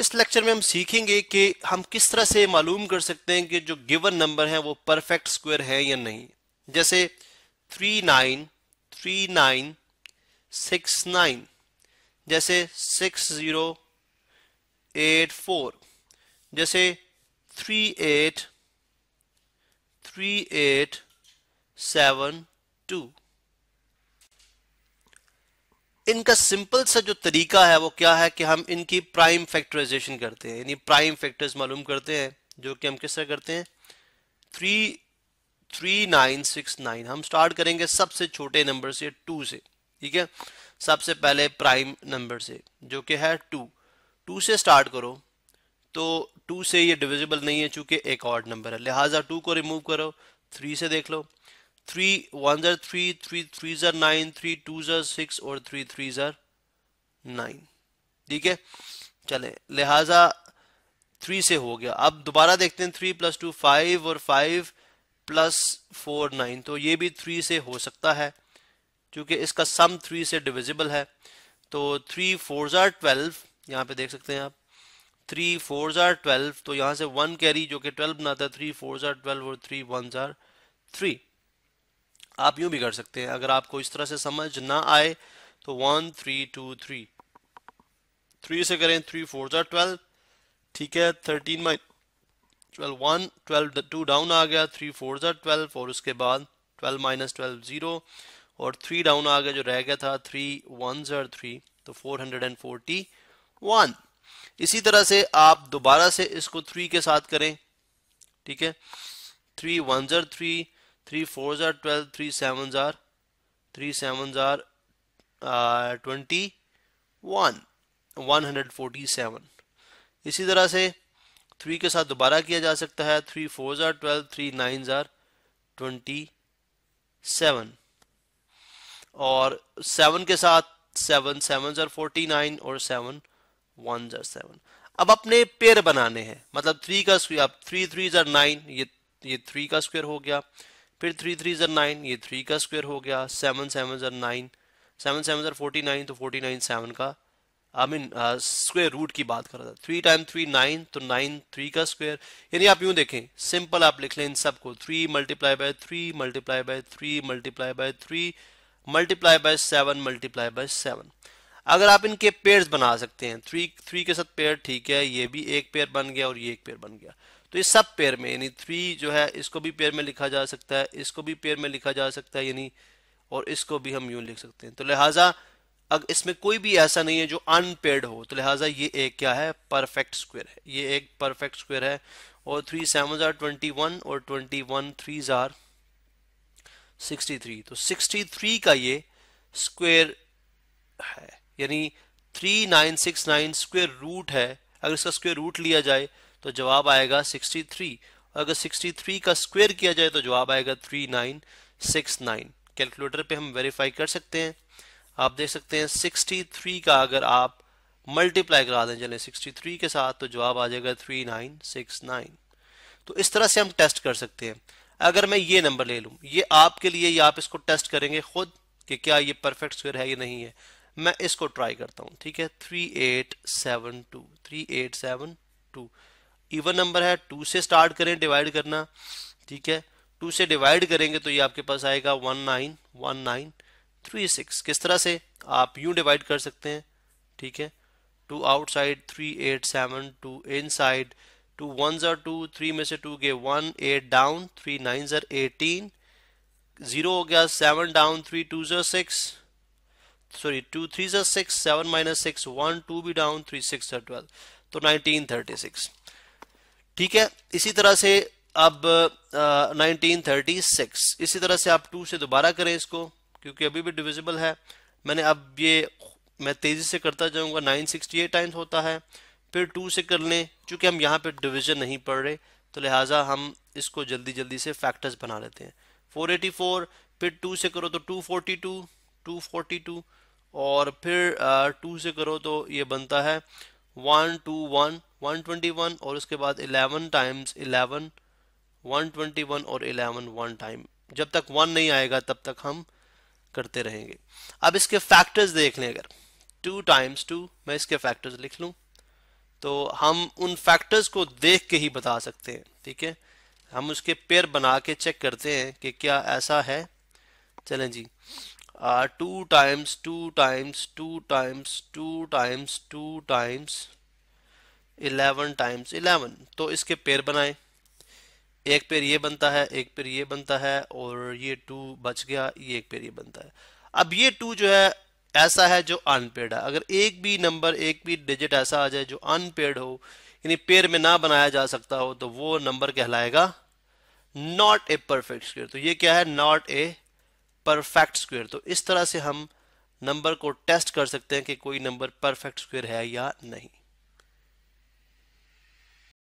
इस लेक्चर में हम सीखेंगे कि हम किस तरह से मालूम कर सकते हैं कि जो गिवन नंबर है वो परफेक्ट स्क्वायर है या नहीं जैसे three nine three nine six nine जैसे सिक्स ज़ीरो एट फोर जैसे three eight three eight seven two इनका सिंपल सा जो तरीका है वो क्या है कि हम इनकी प्राइम फैक्टराइजेशन करते हैं यानी प्राइम फैक्टर्स मालूम करते हैं जो कि हम किस तरह करते हैं three three nine six nine हम स्टार्ट करेंगे सबसे छोटे नंबर से टू से ठीक है सबसे पहले प्राइम नंबर से जो कि है टू टू से स्टार्ट करो तो टू से ये डिविजिबल नहीं है चूंकि एक ऑर्ड नंबर है लिहाजा टू को रिमूव करो थ्री से देख लो three ones are three, three threes are nine, three twos are six और three threes are nine. ठीक है चले लिहाजा थ्री से हो गया अब दोबारा देखते हैं थ्री प्लस टू फाइव और फाइव प्लस फोर नाइन तो ये भी थ्री से हो सकता है क्योंकि इसका सम थ्री से डिविजिबल है तो थ्री फोर ज़ार ट्वेल्व यहाँ पे देख सकते हैं आप थ्री फोर ज़ार ट्वेल्व तो यहाँ से वन कैरी जो कि ट्वेल्व बनाता है थ्री फोर ज़ार ट्वेल्व और थ्री वन ज़ार थ्री आप यूं भी कर सकते हैं अगर आपको इस तरह से समझ ना आए तो one three two three three से करें थ्री फोर जो ट्वेल्व ठीक है thirteen minus twelve one twelve two down आ गया थ्री फोर जो ट्वेल्व और उसके बाद ट्वेल्व माइनस ट्वेल्व ज़ीरो और थ्री डाउन आ गया जो रह गया था थ्री वन जर थ्री तो four hundred and forty one इसी तरह से आप दोबारा से इसको थ्री के साथ करें ठीक है three one are three three twelve three seven 12 three seven are twenty one one hundred forty seven इसी तरह से थ्री के साथ दोबारा किया जा सकता है three fours are twelve three nine are twenty seven और सेवन के साथ seven seven are forty nine और सेवन वन आर सेवन अब अपने पेयर बनाने हैं मतलब थ्री का square three three are nine ये ये थ्री का स्क्वायर हो गया फिर थ्री थ्री ज़र नाइन ये थ्री का स्क्वायर हो गया seven seven are nine seven seven are forty nine तो फोर्टी नाइन सेवन का आई मीन स्क्वायर रूट की बात कर रहा था थ्री टाइम थ्री नाइन तो नाइन थ्री का स्क्वायर यानी आप यूं देखें सिंपल आप लिख लें इन सबको three multiply by three multiply by three multiply by three multiply by seven multiply by seven अगर आप इनके पेयर्स बना सकते हैं थ्री थ्री के साथ पेयर ठीक है ये भी एक पेयर बन गया और ये एक पेयर बन गया तो ये सब पेयर में यानी थ्री जो है इसको भी पेयर में लिखा जा सकता है इसको भी पेयर में लिखा जा सकता है यानी और इसको भी हम यूं लिख सकते हैं तो लिहाजा अगर इसमें कोई भी ऐसा नहीं है जो अनपेड हो तो लिहाजा ये एक क्या है परफेक्ट स्क्वायर है ये एक परफेक्ट स्क्वायर है और three seven are twenty one और twenty one three are sixty three तो सिक्सटी थ्री का ये स्क्वायर है यानी three nine six nine square root है अगर इसका स्क्वेयर रूट लिया जाए तो जवाब आएगा 63 अगर 63 का स्क्वायर किया जाए तो जवाब आएगा 3969 कैलकुलेटर पे हम वेरीफाई कर सकते हैं आप देख सकते हैं 63 का अगर आप मल्टीप्लाई करा दें चले 63 के साथ तो जवाब आ जाएगा 3969 तो इस तरह से हम टेस्ट कर सकते हैं अगर मैं ये नंबर ले लूँ ये आपके लिए या आप इसको टेस्ट करेंगे खुद कि क्या ये परफेक्ट स्क्वेयर है या नहीं है मैं इसको ट्राई करता हूँ ठीक है three eight seven two three eight seven two even number है टू से स्टार्ट करें डिवाइड करना ठीक है टू से डिवाइड करेंगे तो ये आपके पास आएगा one nine one nine three six किस तरह से आप यू डिवाइड कर सकते हैं ठीक है two outside three eight seven two inside two one are two three में से टू गए one eight down three nine are eighteen zero हो गया seven down three two are six sorry two three are six seven minus six one two भी down three six are twelve तो nineteen thirty six ठीक है इसी तरह से अब नाइनटीन थर्टी सिक्स इसी तरह से आप टू से दोबारा करें इसको क्योंकि अभी भी डिविजिबल है मैंने अब ये मैं तेज़ी से करता जाऊंगा नाइन सिक्सटी एट टाइम्स होता है फिर टू से कर लें चूँकि हम यहाँ पे डिवीजन नहीं पढ़ रहे तो लिहाजा हम इसको जल्दी जल्दी से फैक्टर्स बना लेते हैं फोर एटी फोर फिर टू से करो तो two forty two two forty two और फिर टू से करो तो ये बनता है one two one one twenty one और उसके बाद eleven times eleven one twenty one और इलेवन वन टाइम जब तक वन नहीं आएगा तब तक हम करते रहेंगे अब इसके फैक्टर्स देख लें अगर टू टाइम्स टू मैं इसके फैक्टर्स लिख लूँ तो हम उन फैक्टर्स को देख के ही बता सकते हैं ठीक है हम उसके पेयर बना के चेक करते हैं कि क्या ऐसा है चलें जी two times two times two times two times two times eleven times eleven तो इसके पेयर बनाए एक पेयर ये बनता है एक पेयर ये बनता है और ये टू बच गया ये एक पेयर ये बनता है अब ये टू जो है ऐसा है जो अनपेड है अगर एक भी नंबर एक भी डिजिट ऐसा आ जाए जो अनपेड हो यानी पेयर में ना बनाया जा सकता हो तो वो नंबर कहलाएगा नॉट ए परफेक्ट स्क्वेयर तो ये क्या है नॉट ए परफेक्ट स्क्वायर तो इस तरह से हम नंबर को टेस्ट कर सकते हैं कि कोई नंबर परफेक्ट स्क्वायर है या नहीं